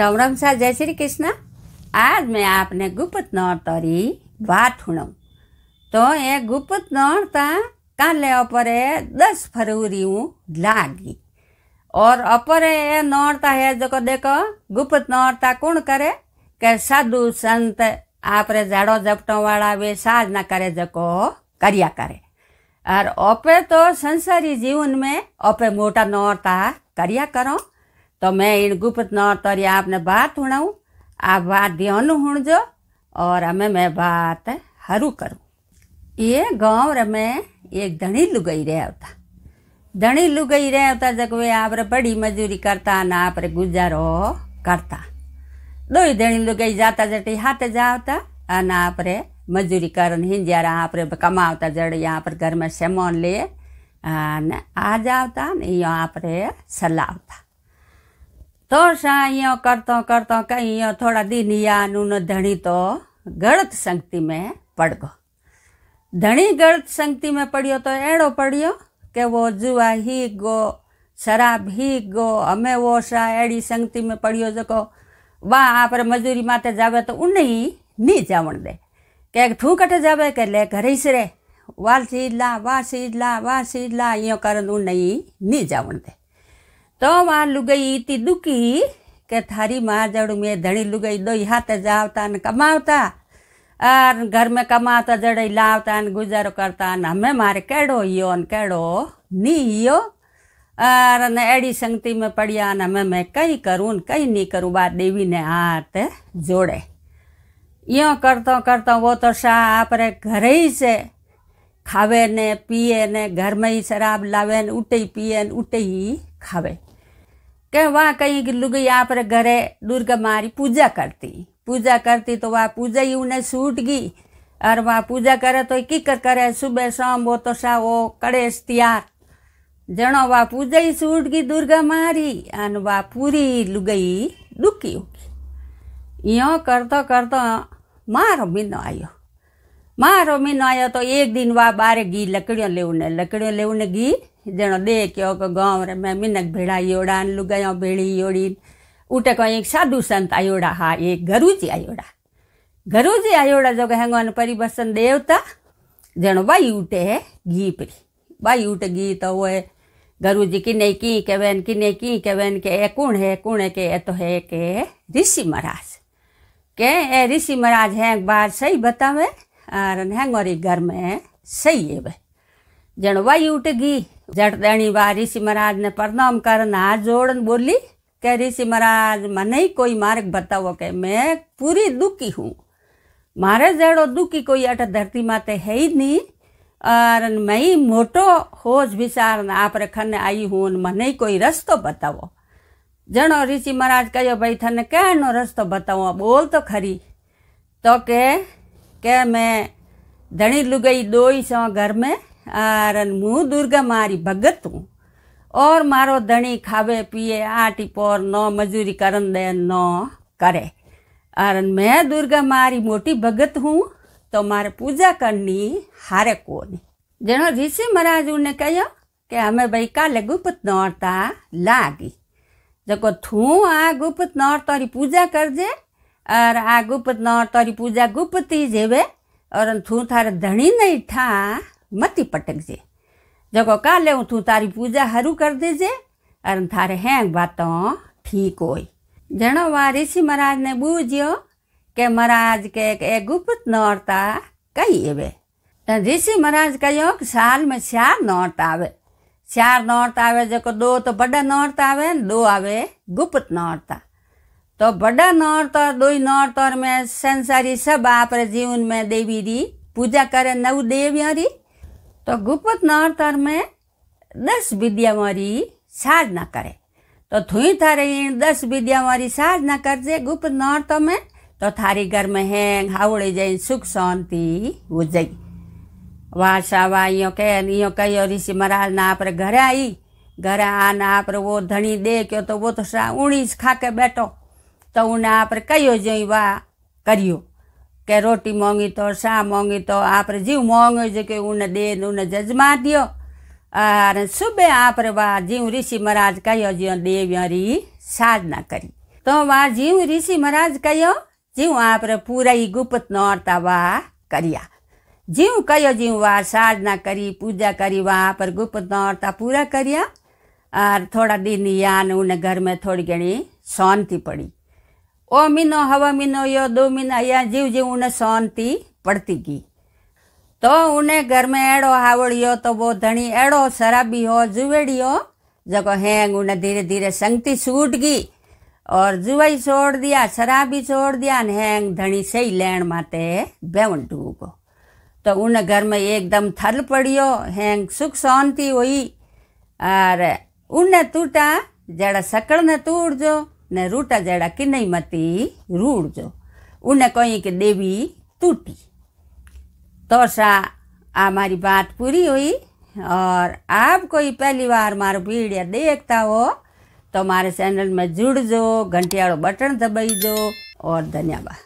રામ રામ સાહેબ જય શ્રી કૃષ્ણ આજ મેં આપને ગુપ્ત નોરતરી વાત હુણવ તો એ ગુપ્ત નોરતા કાલે અપરે દસ ફરવરી લાગી और अपरे ए नौरता है जो देखो गुप्त नौरता कौन करे के साधु संत आपरे झाड़ो झपटों वाला वे साज ना करे जको करिया करे और अपे तो संसारी जीवन में अपे मोटा नौरता करिया करो तो मैं તમે ઈણ ગુપ્ત નોતરી આપને વાત હુણાવું આ વાત ધ્યાનું હુણજો और हमें मैं बात हरू करूँ ये गाँव रे में एक धनी लुगई रहा होता धनी लुगई रहा होता जब वे आप रे बड़ी मजूरी करता ना आप रे गुजारो करता दो ही धनी लुगई जाता जटे हाथ जाता और आप रे मजूरी करन हिंजारा आप रे कमावता जड़ यहाँ पर घर में सामान ले आ जाता यहाँ पर सलावता તો साइयों करतो करतो कहियो थोड़ा दिन यानून धनी तो गलत संगति में पड़ गो धणी गलत संगति में पड़ियो तो अड़ो पड़ियो कि वो जुआ ही गो शराब ही गो हमें वो सा अड़ी संगति में पड़ियो जो वाह आप मजूरी माते जावे तो उन नहीं जावण दे કે તું કટે जावे કે ले ઘરે જ રે વાલ સીજ લા વા સીજ લા વા સીજ લા અહીંયા કારણ હું નહીં નહીં જાવણ દે તો માં લુગઈ તી दुखी के थारी माँ जड़ में धड़ी लुगई दो हाथ जावता न कमावता और घर में कमाता जड़े लावता न गुजारो करता न हमें मारे कैडो यो न कड़ो नी यो और न अड़ी संगति में पड़िया न हमें मैं कई करूँ न कई नहीं करूँ बात देवी ने हाथ जोड़े यो करता करता वो तो शाह आप घर ही से खावे ने पिए ने घर में ही शराब लावे न उठे ही पिए उठे ही खावे कह वहाँ कहीं लुगई आप घरे दुर्गा मारी पूजा करती पूजा करती तो वहाँ पूजा ही उन्हें सूट गई और वहाँ पूजा करे तो किकर करे सुबह शाम वो तो सा वो कड़ेश त्यार जनो वहाँ पूजा ही सूट गई दुर्गा मारी और वहाँ पूरी लुगई दुखी होगी यो करतो करतो मारो महीनो आयो मारो महीनो आयो तो एक दिन वहाँ बारे घी लकड़ियों लेने लकड़ियों लेने घी ॼणो दे कयो गाँव गांव में मिनक भेड़ा ओड़ा आहिनि लुगायूं भेड़ी योड़ी उटे को एक साधु संत आयोड़ा हा एक गरुजी आयोड़ा गरुजी आयोड़ा जो हेंगोन परिवसन देवता ॼणो ॿई उटे है घी परी तो उट घी त जी कि नहीं की कि नहीं की कहवेन के ए कुण है कुण है के ए तो है के ऋषि महाराज के ए ऋषि महाराज है बार सही बतावे और हेंगोरी घर में सही है जन वही उठ गई जटदेणी बा ऋषि महाराज ने प्रणाम करन हाथ जोड़न बोली कह ऋषि महाराज मने ही कोई मार्ग बताओ के मैं पूरी दुखी हूँ मारे जड़ो दुखी कोई अट धरती माते है ही नहीं और मैं मोटो होश विचार आप रखन आई हूँ मने कोई रस्तो बताओ जनो ऋषि महाराज कहो भाई थने कहनो रस्तो बताओ बोल तो खरी तो के के मैं धनी लुगई दोई सौ घर में હું દુર્ગા મારી ભગત હું ઓર મારો ધણી ખાવે પીએ આ ટીપોર ન મજૂરી કરન દે ન કરે અરે મેં દુર્ગા મારી મોટી ભગત હું તો મારે પૂજા કરની હારે કોની જેનો ઋષિ મહારાજને કહ્યો કે અમે ભાઈ કાલે ગુપ્ત નોરતા લાગી જકો તું આ ગુપ્ત નોરતારી પૂજા કરજે અર આ ગુપ્ત નોરતારી પૂજા ગુપ્તી જેવે અર તું તારે ધણી નહીં ઠા मती पटक जे जगो का ले तू तारी पूजा हरू कर दे जे अर थारे हैं बातों ठीक हो जनो वा ऋषि महाराज ने बूझियो के महाराज के एक एक गुप्त नौरता कही एवे ऋषि महाराज कहो कि साल में चार नौरत आवे चार नौरत आवे जो दो तो बड़ा नौरत आवे दो आवे गुप्त नौरता तो बड़ा नौरत और दो ही नौरत में संसारी सब आप जीवन में देवी री पूजा करे नव देविया री તો ગુપત નવતર મેં દસ વિદ્યા મારી સાધના કરે तो थुई थारे दस विद्या मारी साधना कर जे गुप नर तो में तो थारी घर में हैंग हावड़े जाए सुख शांति हो जाई वाशा वाइयों के यो कहो ऋषि महाराज ना आप घर आई घर आना आप वो धनी दे क्यों तो वो तो उड़ी खा के बैठो तो उन्हें आप कहो जो वाह करियो કે રોટી મોંઘી તો શા મોંઘી તો આપણે જીવ મોંઘો છે કે ઉને દેન ઉને જજમા દો અને સુબે આપણે વા જીવ ઋષિ મહારાજ કહ્યો જીવ દેવ્ય રી સાધના કરી તો વા જીવ ઋષિ મહારાજ કહ્યો જીવ આપણે પૂરા ઈ ગુપ્ત નોરતા વા કર્યા જીવ કયો જીવ વાર સાધના કરી પૂજા કરી વા પર ગુપ્ત નોરતા પૂરા કર્યા और थोड़ा दिन यान उन घर में थोड़ी घनी शांति पड़ी ओ मिनो हवा मिनो यो दो मिना या जीव जीव उन्हें शांति पड़ती की तो उन्हें घर में अड़ो हावड़ियो तो वो धनी अड़ो शराबी हो जुवेड़ियो जगह हैंग उन्हें धीरे धीरे संगति सूट गई और जुवाई छोड़ दिया शराबी छोड़ दिया ने हैंग धनी सही लेन माते बेवन डूबो तो उन्हें घर में एकदम थल पड़ियो हैंग सुख शांति हुई और उन टूटा जड़ा सकड़ ने टूट जो रूटा जड़ा कि नहीं मती કિનઈમાંથી जो ઉને कहीं કે देवी टूटी तो सा हमारी बात पूरी हुई और आप कोई पहली बार मारो वीडियो देखता हो तो हमारे चैनल में जुड़ जो घंटियाड़ो बटन दबाई जो और धन्यवाद